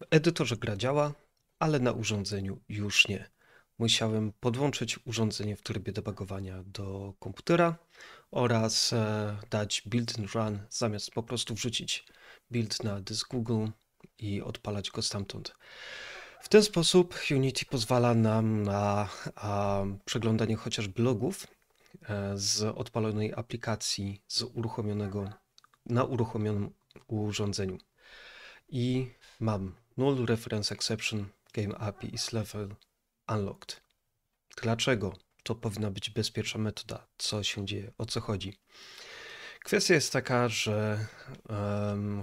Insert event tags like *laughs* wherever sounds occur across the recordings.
W edytorze gra działa, ale na urządzeniu już nie. Musiałem podłączyć urządzenie w trybie debugowania do komputera oraz e, dać build and run zamiast po prostu wrzucić build na dysk Google i odpalać go stamtąd. W ten sposób Unity pozwala nam na przeglądanie chociaż logów e, z odpalonej aplikacji z uruchomionego na uruchomionym urządzeniu. I Mam null reference exception game API is level unlocked. Dlaczego? To powinna być bezpieczna metoda. Co się dzieje? O co chodzi? Kwestia jest taka, że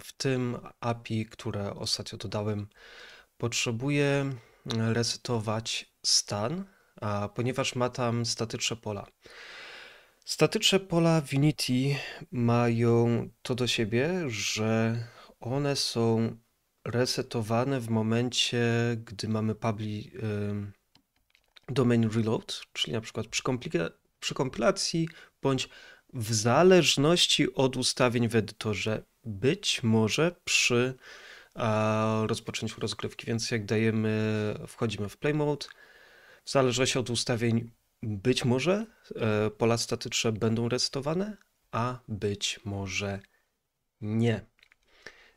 w tym API, które ostatnio dodałem, potrzebuję mm, resetować stan, ponieważ ma tam statyczne pola. Statyczne pola Unity mają to do siebie, że one są resetowane w momencie, gdy mamy publi domain reload, czyli na przykład przy, przy kompilacji bądź w zależności od ustawień w edytorze, być może przy rozpoczęciu rozgrywki. Więc jak dajemy, wchodzimy w play mode, w zależności od ustawień, być może e, pola statyczne będą resetowane, a być może nie.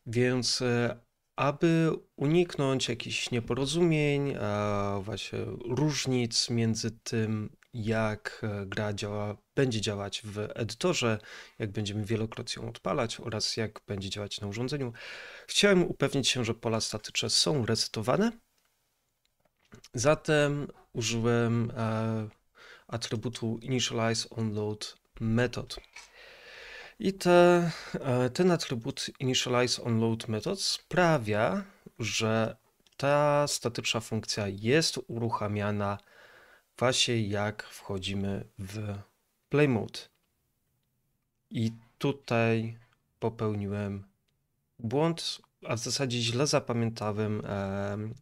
Więc e, aby uniknąć jakichś nieporozumień, a e, właśnie różnic między tym, jak e, gra działa, będzie działać w edytorze, jak będziemy wielokrotnie ją odpalać oraz jak będzie działać na urządzeniu. Chciałem upewnić się, że pola statyczne są resetowane. Zatem użyłem e, atrybutu initialize onload method. I te, e, ten atrybut initialize onload method sprawia, że ta statyczna funkcja jest uruchamiana właśnie jak wchodzimy w play mode. I tutaj popełniłem błąd, a w zasadzie źle zapamiętałem. Um,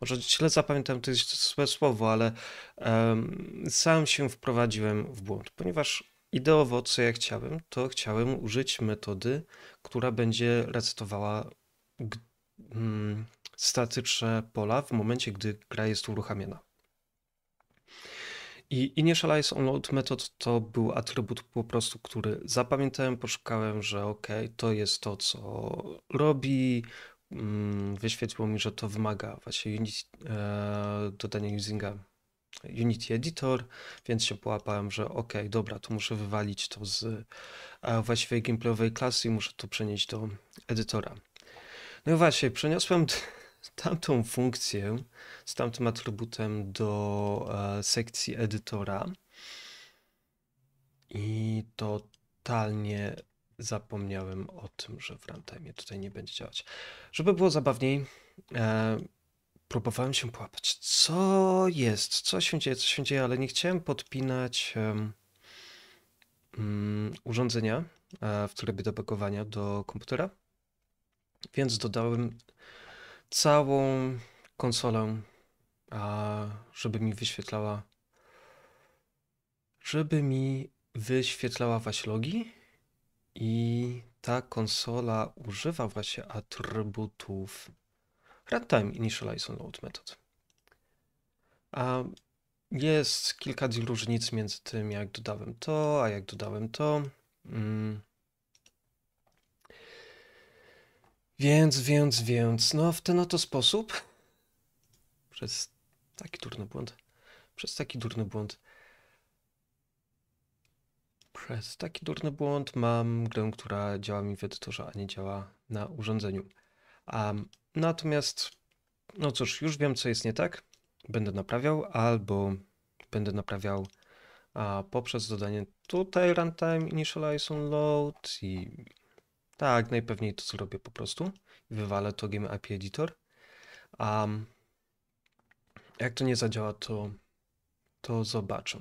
może źle zapamiętałem to jest złe słowo, ale um, sam się wprowadziłem w błąd, ponieważ ideowo, co ja chciałem, to chciałem użyć metody, która będzie recytowała mm, statyczne pola w momencie, gdy gra jest uruchamiana. I initialize onload method to był atrybut po prostu, który zapamiętałem, poszukałem, że ok, to jest to, co robi. Mm, wyświetliło mi, że to wymaga właśnie e, dodania usinga Unity Editor, więc się połapałem, że ok, dobra, tu muszę wywalić to z e, właściwej gameplayowej klasy i muszę to przenieść do edytora. No i właśnie, przeniosłem *laughs* tamtą funkcję z tamtym atrybutem do e, sekcji edytora i totalnie zapomniałem o tym, że w runtime tutaj nie będzie działać. Żeby było zabawniej, e, próbowałem się połapać. Co jest? Co się dzieje? Co się dzieje? Ale nie chciałem podpinać um, urządzenia e, w trybie bagowania do komputera, więc dodałem całą konsolę, a, żeby mi wyświetlała żeby mi wyświetlała właśnie logi i ta konsola używa właśnie atrybutów Runtime Initialize Load Method. A jest kilka różnic między tym, jak dodałem to, a jak dodałem to. Mm. Więc, więc, więc, no w ten oto sposób, przez taki durny błąd, przez taki durny błąd, przez taki durny błąd mam grę, która działa mi w edytorze, a nie działa na urządzeniu. Um, natomiast, no cóż, już wiem, co jest nie tak. Będę naprawiał albo będę naprawiał a, poprzez dodanie tutaj runtime initialize on load i tak, najpewniej to zrobię po prostu. Wywalę to game API editor. Um, jak to nie zadziała, to, to zobaczę.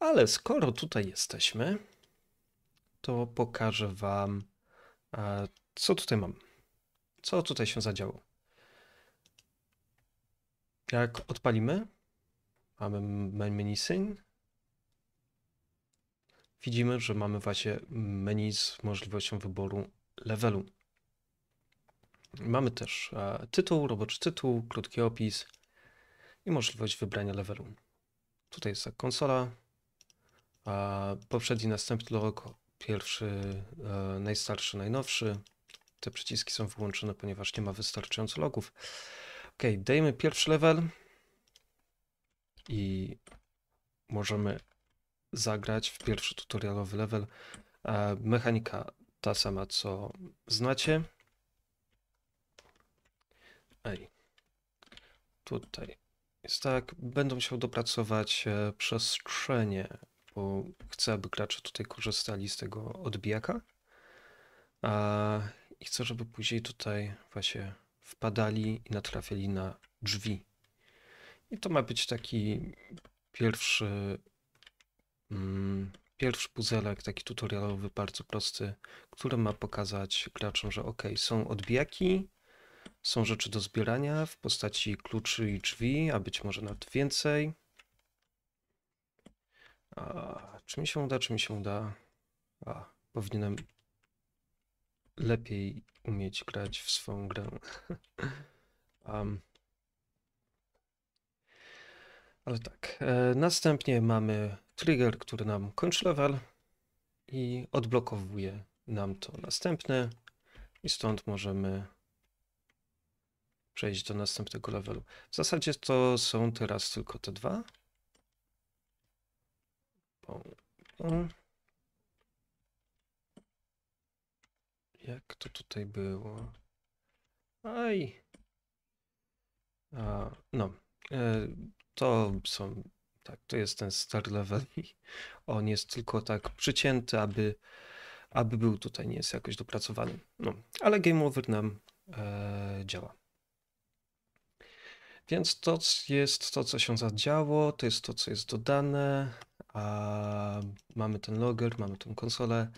Ale skoro tutaj jesteśmy, to pokażę Wam, e, co tutaj mam. Co tutaj się zadziało? Jak odpalimy, mamy menu syn. Widzimy, że mamy właśnie menu z możliwością wyboru levelu. Mamy też e, tytuł, roboczy tytuł, krótki opis i możliwość wybrania levelu. Tutaj jest konsola, e, poprzedni, następny rok, pierwszy, e, najstarszy, najnowszy, te przyciski są wyłączone, ponieważ nie ma wystarczająco logów. Ok, dajmy pierwszy level i możemy zagrać w pierwszy tutorialowy level. E, mechanika ta sama, co znacie. Ej, tutaj jest tak, będę musiał dopracować e, przestrzenie, bo chcę, aby gracze tutaj korzystali z tego odbijaka i chcę, żeby później tutaj właśnie wpadali i natrafiali na drzwi. I to ma być taki pierwszy, mm, pierwszy puzelek, taki tutorialowy, bardzo prosty, który ma pokazać graczom, że ok, są odbijaki, są rzeczy do zbierania w postaci kluczy i drzwi, a być może nawet więcej. A, czy mi się uda, czy mi się uda? A, powinienem lepiej umieć grać w swą grę. um. *laughs* Ale tak. E, następnie mamy trigger, który nam kończy level i odblokowuje nam to następne. I stąd możemy przejść do następnego levelu. W zasadzie to są teraz tylko te dwa. Bom, bom. Jak to tutaj było? Aj. A, no, e, to są, tak, to jest ten star level. On jest tylko tak przycięty, aby, aby był tutaj, nie jest jakoś dopracowany. No, ale game over nam e, działa. Więc to jest to, co się zadziało, to jest to, co jest dodane. A mamy ten logger, mamy tą konsolę.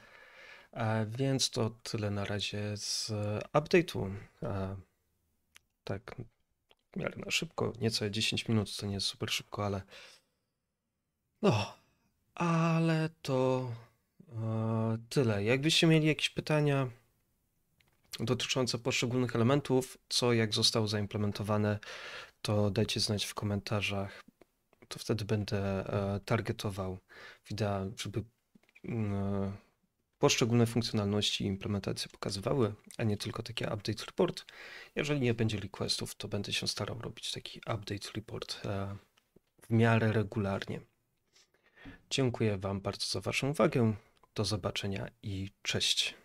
Więc to tyle na razie z e, update'u. Tak, w miarę na szybko, nieco 10 minut, to nie jest super szybko, ale no, ale to e, tyle. Jakbyście mieli jakieś pytania dotyczące poszczególnych elementów, co jak zostało zaimplementowane, to dajcie znać w komentarzach. To wtedy będę e, targetował wideo, żeby mm, poszczególne funkcjonalności i implementacje pokazywały, a nie tylko taki update report. Jeżeli nie będzie requestów, to będę się starał robić taki update report e, w miarę regularnie. Dziękuję Wam bardzo za Waszą uwagę. Do zobaczenia i cześć.